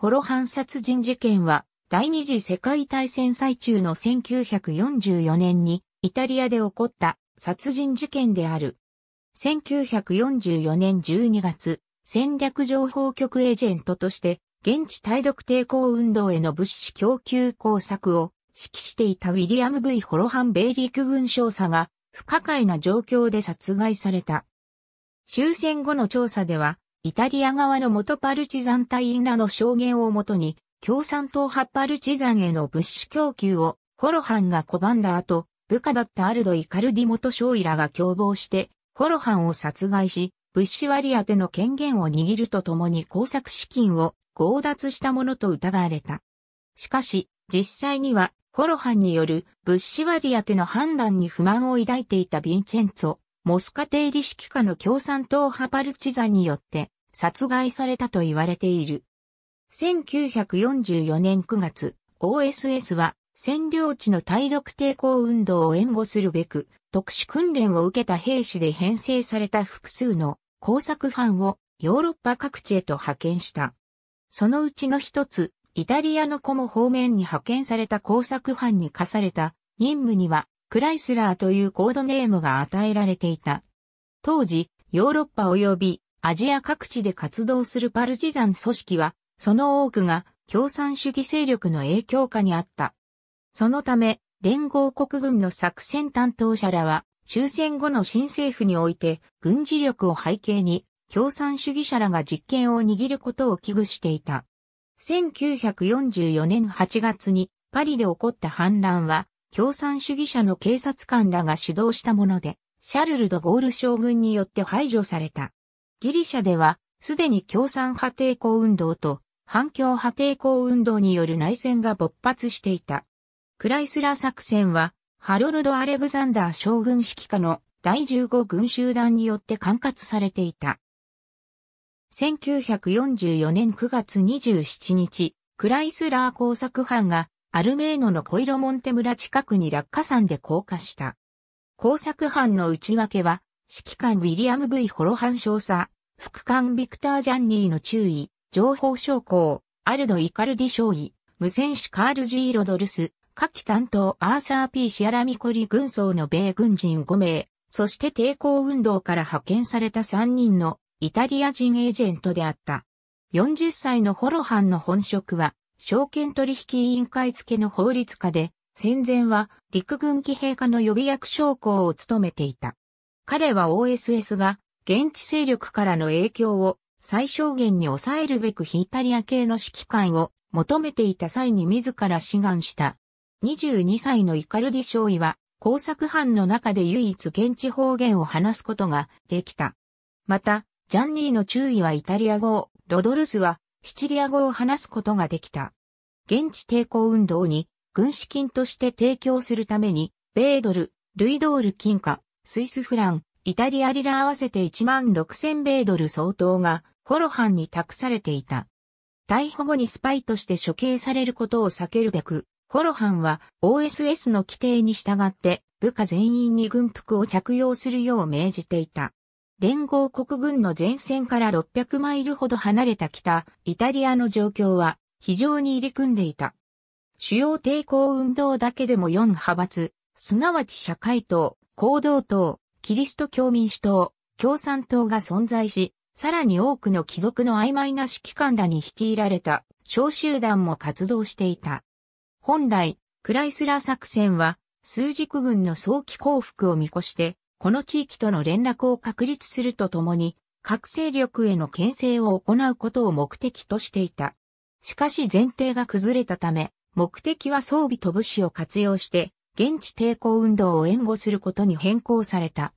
ホロハン殺人事件は、第二次世界大戦最中の1944年に、イタリアで起こった殺人事件である。1944年12月、戦略情報局エージェントとして、現地対独抵抗運動への物資供給工作を指揮していたウィリアム・ V・ ホロハン米陸軍少佐が不可解な状況で殺害された。終戦後の調査では、イタリア側の元パルチザン隊員らの証言をもとに、共産党派パルチザンへの物資供給を、ホロハンが拒んだ後、部下だったアルド・イカルディ元将尉らが共謀して、ホロハンを殺害し、物資割当の権限を握るとともに工作資金を強奪したものと疑われた。しかし、実際には、ホロハンによる物資割当の判断に不満を抱いていたヴィンチェンツォ、モスカ定理式下の共産党派パルチザンによって殺害されたと言われている。1944年9月、OSS は占領地の対独抵抗運動を援護するべく、特殊訓練を受けた兵士で編成された複数の工作班をヨーロッパ各地へと派遣した。そのうちの一つ、イタリアのコモ方面に派遣された工作班に課された任務にはクライスラーというコードネームが与えられていた。当時、ヨーロッパ及びアジア各地で活動するパルチザン組織は、その多くが共産主義勢力の影響下にあった。そのため、連合国軍の作戦担当者らは、終戦後の新政府において、軍事力を背景に、共産主義者らが実権を握ることを危惧していた。1944年8月にパリで起こった反乱は、共産主義者の警察官らが主導したもので、シャルル・ド・ゴール将軍によって排除された。ギリシャでは、すでに共産派抵抗運動と反共派抵抗運動による内戦が勃発していた。クライスラー作戦は、ハロルド・アレグザンダー将軍指揮下の第15軍集団によって管轄されていた。1944年9月27日、クライスラー工作班がアルメーノのコイロモンテ村近くに落下山で降下した。工作班の内訳は、指揮官ウィリアム・ V・ ホロハン少佐、副官ビクター・ジャンニーの注意、情報将校、アルド・イカルディ少尉、無戦士カール・ジー・ロドルス、下記担当アーサー・ P・ シアラミコリ軍曹の米軍人5名、そして抵抗運動から派遣された3人のイタリア人エージェントであった。40歳のホロハンの本職は証券取引委員会付の法律家で、戦前は陸軍騎兵課の予備役将校を務めていた。彼は OSS が現地勢力からの影響を最小限に抑えるべくヒタリア系の指揮官を求めていた際に自ら志願した。22歳のイカルディ少尉は工作班の中で唯一現地方言を話すことができた。また、ジャンニーの注意はイタリア語を、ロドルスはシチリア語を話すことができた。現地抵抗運動に軍資金として提供するために、米ドル、ルイドール金貨、スイスフラン、イタリアリラ合わせて1万6000米ドル相当がホロハンに託されていた。逮捕後にスパイとして処刑されることを避けるべく、ホロハンは OSS の規定に従って部下全員に軍服を着用するよう命じていた。連合国軍の前線から600マイルほど離れた北、イタリアの状況は非常に入り組んでいた。主要抵抗運動だけでも4派閥、すなわち社会党、行動党、キリスト教民主党、共産党が存在し、さらに多くの貴族の曖昧な指揮官らに率いられた小集団も活動していた。本来、クライスラー作戦は、数軸軍の早期降伏を見越して、この地域との連絡を確立するとともに、各勢力への牽制を行うことを目的としていた。しかし前提が崩れたため、目的は装備と物資を活用して、現地抵抗運動を援護することに変更された。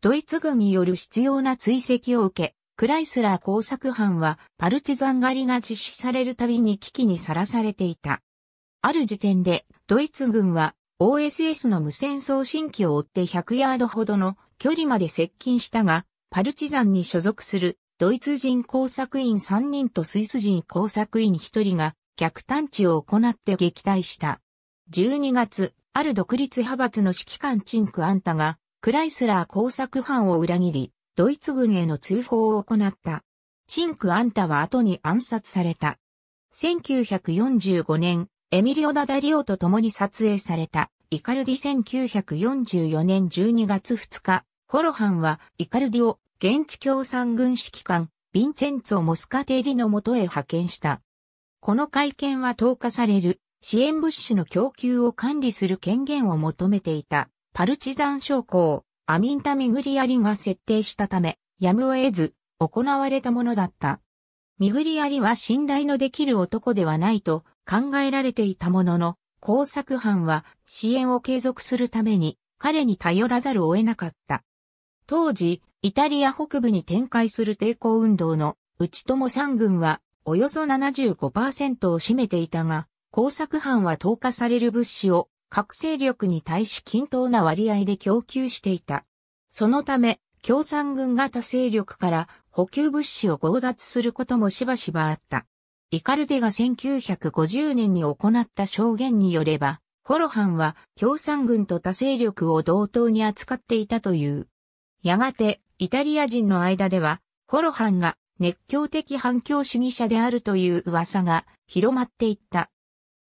ドイツ軍による必要な追跡を受け、クライスラー工作班はパルチザン狩りが実施されるたびに危機にさらされていた。ある時点でドイツ軍は OSS の無線送信機を追って100ヤードほどの距離まで接近したが、パルチザンに所属するドイツ人工作員3人とスイス人工作員1人が逆探知を行って撃退した。12月、ある独立派閥の指揮官チンク・アンタが、クライスラー工作班を裏切り、ドイツ軍への通報を行った。チンク・アンタは後に暗殺された。1945年、エミリオ・ダダリオと共に撮影された。イカルディ1944年12月2日、ホロハンはイカルディを現地共産軍指揮官、ヴィンチェンツォ・モスカテリのもとへ派遣した。この会見は投下される支援物資の供給を管理する権限を求めていたパルチザン将校、アミンタ・ミグリアリが設定したため、やむを得ず行われたものだった。ミグリアリは信頼のできる男ではないと考えられていたものの、工作班は支援を継続するために彼に頼らざるを得なかった。当時、イタリア北部に展開する抵抗運動の内友三軍はおよそ75%を占めていたが、工作班は投下される物資を核勢力に対し均等な割合で供給していた。そのため、共産軍型勢力から補給物資を強奪することもしばしばあった。リカルデが1950年に行った証言によれば、ホロハンは共産軍と他勢力を同等に扱っていたという。やがて、イタリア人の間では、ホロハンが熱狂的反共主義者であるという噂が広まっていった。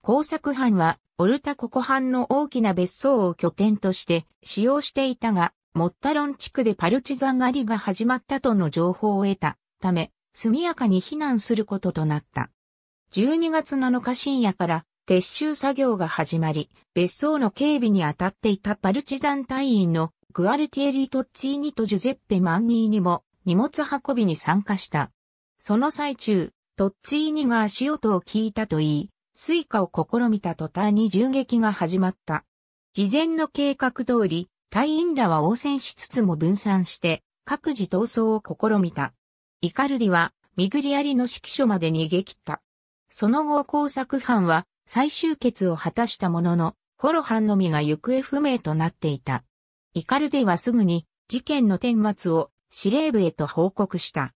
工作班は、オルタココ藩の大きな別荘を拠点として使用していたが、モッタロン地区でパルチザン狩りが始まったとの情報を得たため、速やかに避難することとなった。12月7日深夜から撤収作業が始まり、別荘の警備に当たっていたパルチザン隊員のグアルティエリ・トッツィーニとジュゼッペ・マンニーニも荷物運びに参加した。その最中、トッツィーニが足音を聞いたといい、スイカを試みた途端に銃撃が始まった。事前の計画通り、隊員らは応戦しつつも分散して、各自逃走を試みた。イカルディは、ミグリアリの指揮所まで逃げ切った。その後工作班は最終決を果たしたものの、ホロハンのみが行方不明となっていた。イカルデはすぐに事件の顛末を司令部へと報告した。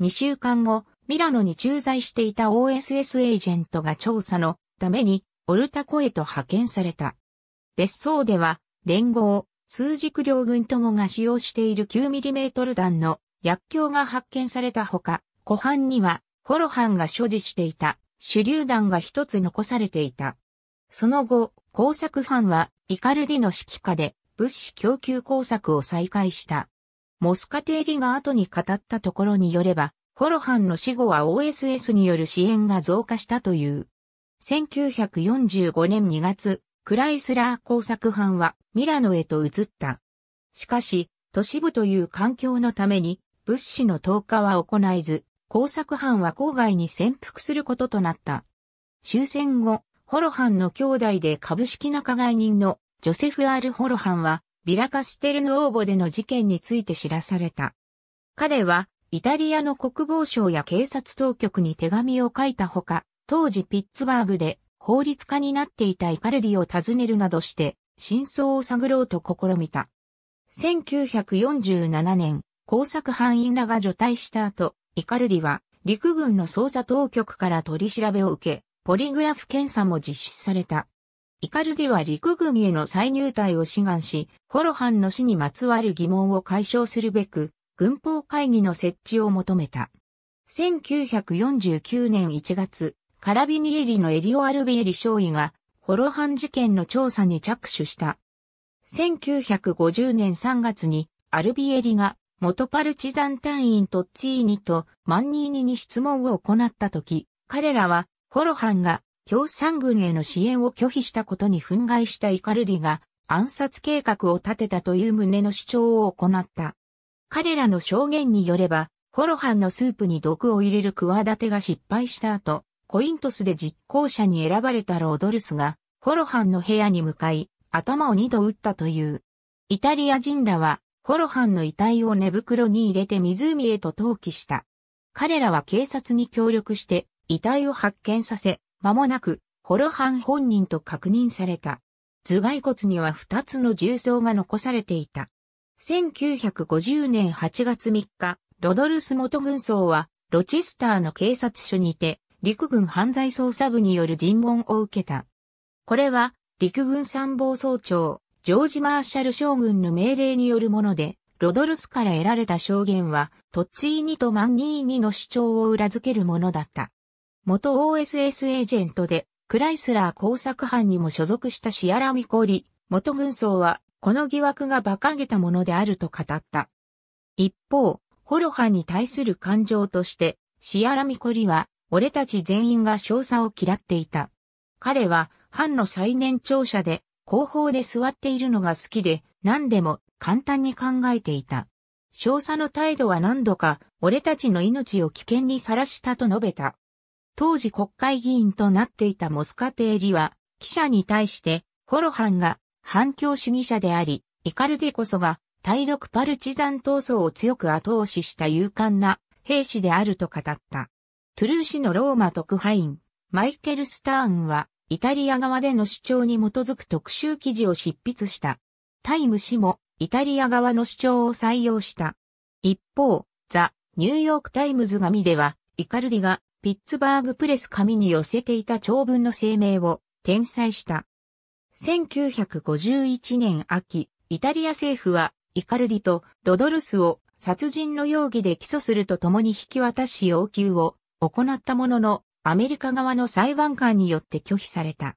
2週間後、ミラノに駐在していた OSS エージェントが調査のためにオルタコへと派遣された。別荘では連合、通軸両軍ともが使用している 9mm 弾の薬莢が発見されたほか、湖畔にはホロハンが所持していた手榴弾が一つ残されていた。その後、工作班は、イカルディの指揮下で、物資供給工作を再開した。モスカテーリが後に語ったところによれば、ホロハンの死後は OSS による支援が増加したという。1945年2月、クライスラー工作班はミラノへと移った。しかし、都市部という環境のために物資の投下は行えず、工作班は郊外に潜伏することとなった。終戦後、ホロハンの兄弟で株式仲買人のジョセフ・アール・ホロハンは、ビラカステルヌオーボでの事件について知らされた。彼は、イタリアの国防省や警察当局に手紙を書いたほか、当時ピッツバーグで法律家になっていたイカルディを訪ねるなどして、真相を探ろうと試みた。1947年、工作班員らが除隊した後、イカルディは陸軍の捜査当局から取り調べを受け、ポリグラフ検査も実施された。イカルディは陸軍への再入隊を志願し、ホロハンの死にまつわる疑問を解消するべく、軍法会議の設置を求めた。1949年1月、カラビニエリのエリオ・アルビエリ少尉が、ホロハン事件の調査に着手した。1950年3月に、アルビエリが元パルチザン隊員トッツィーニとマンニーニに質問を行ったとき、彼らは、ホロハンが共産軍への支援を拒否したことに憤慨したイカルディが暗殺計画を立てたという旨の主張を行った。彼らの証言によれば、ホロハンのスープに毒を入れる企てが失敗した後、コイントスで実行者に選ばれたロードルスが、ホロハンの部屋に向かい、頭を二度打ったという。イタリア人らは、ゴロハンの遺体を寝袋に入れて湖へと投棄した。彼らは警察に協力して遺体を発見させ、間もなくホロハン本人と確認された。頭蓋骨には2つの銃創が残されていた。1950年8月3日、ロドルス元軍曹は、ロチスターの警察署にて、陸軍犯罪捜査部による尋問を受けた。これは、陸軍参謀総長、ジョージ・マーシャル将軍の命令によるもので、ロドルスから得られた証言は、トッツィーニとマンニーニの主張を裏付けるものだった。元 OSS エージェントで、クライスラー工作班にも所属したシアラ・ミコリ、元軍曹は、この疑惑が馬鹿げたものであると語った。一方、ホロハに対する感情として、シアラ・ミコリは、俺たち全員が少佐を嫌っていた。彼は、藩の最年長者で、後方で座っているのが好きで、何でも簡単に考えていた。少佐の態度は何度か、俺たちの命を危険にさらしたと述べた。当時国会議員となっていたモスカテーリは、記者に対して、ホロハンが反共主義者であり、イカルデこそが、対独パルチザン闘争を強く後押しした勇敢な兵士であると語った。トゥルー氏のローマ特派員、マイケル・スターンは、イタリア側での主張に基づく特集記事を執筆した。タイム誌もイタリア側の主張を採用した。一方、ザ・ニューヨークタイムズ紙では、イカルディがピッツバーグプレス紙に寄せていた長文の声明を転載した。1951年秋、イタリア政府はイカルディとロドルスを殺人の容疑で起訴するとともに引き渡し要求を行ったものの、アメリカ側の裁判官によって拒否された。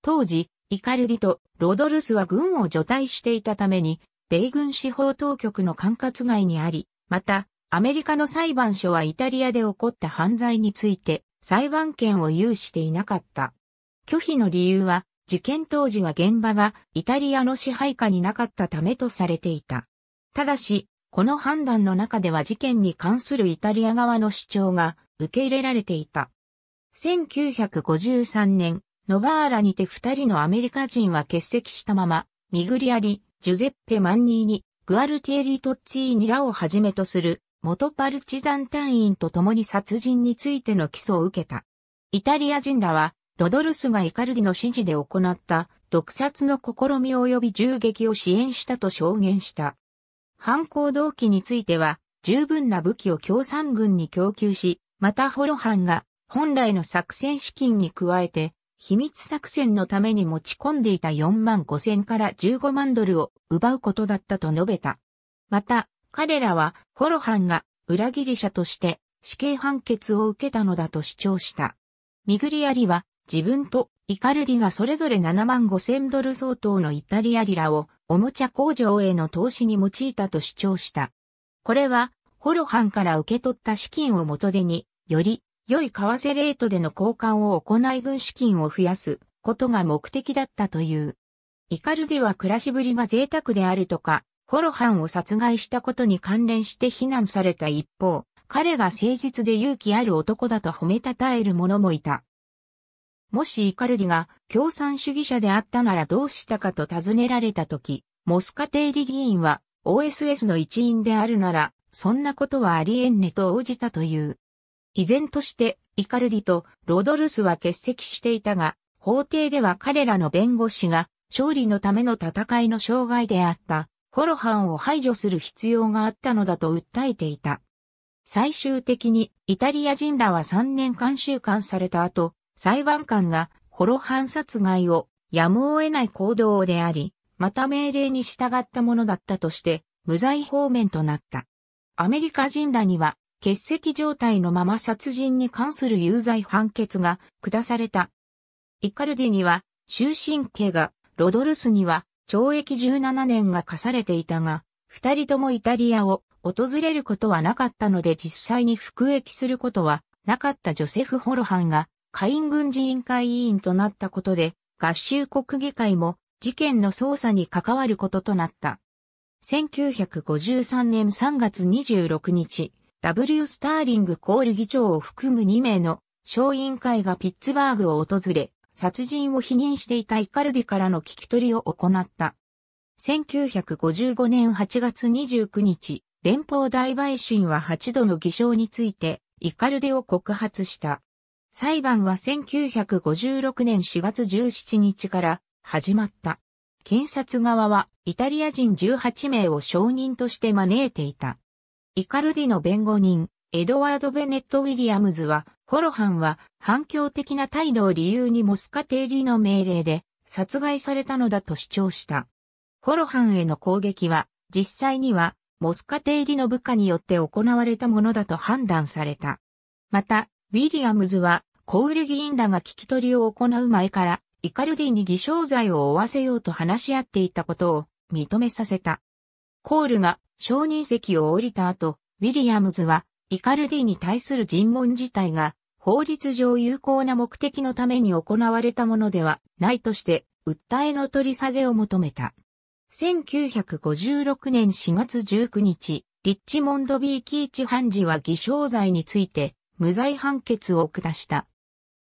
当時、イカルディとロドルスは軍を除隊していたために、米軍司法当局の管轄外にあり、また、アメリカの裁判所はイタリアで起こった犯罪について裁判権を有していなかった。拒否の理由は、事件当時は現場がイタリアの支配下になかったためとされていた。ただし、この判断の中では事件に関するイタリア側の主張が受け入れられていた。1953年、ノバーラにて二人のアメリカ人は欠席したまま、ミグリアリ、ジュゼッペ・マンニーニ、グアルティエリ・トッチーニらをはじめとする元パルチザン隊員と共に殺人についての起訴を受けた。イタリア人らは、ロドルスがイカルディの指示で行った毒殺の試み及び銃撃を支援したと証言した。犯行動機については、十分な武器を共産軍に供給し、またホロハンが本来の作戦資金に加えて、秘密作戦のために持ち込んでいた4万5千から15万ドルを奪うことだったと述べた。また、彼らは、ホロハンが裏切り者として死刑判決を受けたのだと主張した。ミグリアリは、自分とイカルディがそれぞれ7万5千ドル相当のイタリアリラをおもちゃ工場への投資に用いたと主張した。これは、ホロハンから受け取った資金を元手に、より良い為替レートでの交換を行い軍資金を増やすことが目的だったという。イカルデは暮らしぶりが贅沢であるとか、ホロハンを殺害したことに関連して非難された一方、彼が誠実で勇気ある男だと褒めたたえる者もいた。もしイカルディが共産主義者であったならどうしたかと尋ねられた時、モスカテ理リ議員は OSS の一員であるなら、そんなことはありえんねと応じたという。依然としてイカルディとロドルスは欠席していたが、法廷では彼らの弁護士が勝利のための戦いの障害であったホロハンを排除する必要があったのだと訴えていた。最終的にイタリア人らは3年間収監された後、裁判官がホロハン殺害をやむを得ない行動であり、また命令に従ったものだったとして、無罪方面となった。アメリカ人らには欠席状態のまま殺人に関する有罪判決が下された。イカルディには終身刑が、ロドルスには懲役17年が課されていたが、二人ともイタリアを訪れることはなかったので実際に服役することはなかったジョセフ・ホロハンが下院軍事委員会委員となったことで合衆国議会も事件の捜査に関わることとなった。1953年3月26日、W. スターリング・コール議長を含む2名の小委員会がピッツバーグを訪れ、殺人を否認していたイカルディからの聞き取りを行った。1955年8月29日、連邦大陪審は8度の偽証について、イカルデを告発した。裁判は1956年4月17日から始まった。検察側はイタリア人18名を証人として招いていた。イカルディの弁護人、エドワード・ベネット・ウィリアムズは、ホロハンは反響的な態度を理由にモスカテ理リの命令で殺害されたのだと主張した。ホロハンへの攻撃は、実際には、モスカテ理リの部下によって行われたものだと判断された。また、ウィリアムズは、小売議員らが聞き取りを行う前から、イカルディに偽証罪を負わせようと話し合っていたことを認めさせた。コールが承認席を降りた後、ウィリアムズは、イカルディに対する尋問自体が、法律上有効な目的のために行われたものではないとして、訴えの取り下げを求めた。1956年4月19日、リッチモンド・ビー・キーチ判事は偽証罪について無罪判決を下した。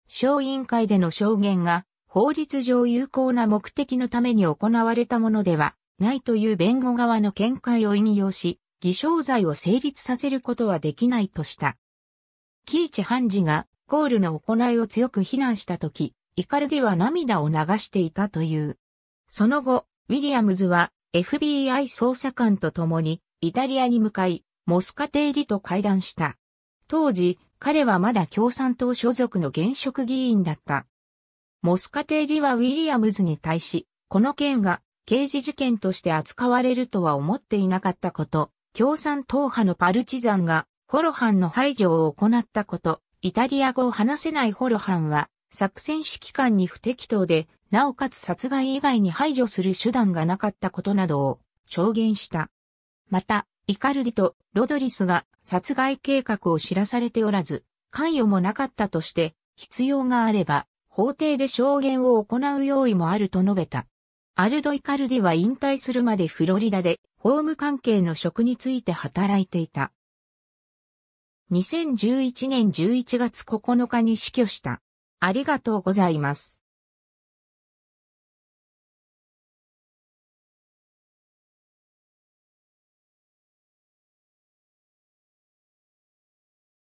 小委員会での証言が法律上有効な目的のために行われたものではないという弁護側の見解を引用し、偽証罪を成立させることはできないとした。キーチ判事がコールの行いを強く非難したとき、怒りでは涙を流していたという。その後、ウィリアムズは FBI 捜査官と共にイタリアに向かい、モスカテーリと会談した。当時、彼はまだ共産党所属の現職議員だった。モスカテーリはウィリアムズに対し、この件が刑事事件として扱われるとは思っていなかったこと、共産党派のパルチザンがホロハンの排除を行ったこと、イタリア語を話せないホロハンは作戦指揮官に不適当で、なおかつ殺害以外に排除する手段がなかったことなどを証言した。また、イカルディとロドリスが殺害計画を知らされておらず、関与もなかったとして、必要があれば、法廷で証言を行う用意もあると述べた。アルド・イカルディは引退するまでフロリダで法務関係の職について働いていた。2011年11月9日に死去した。ありがとうございます。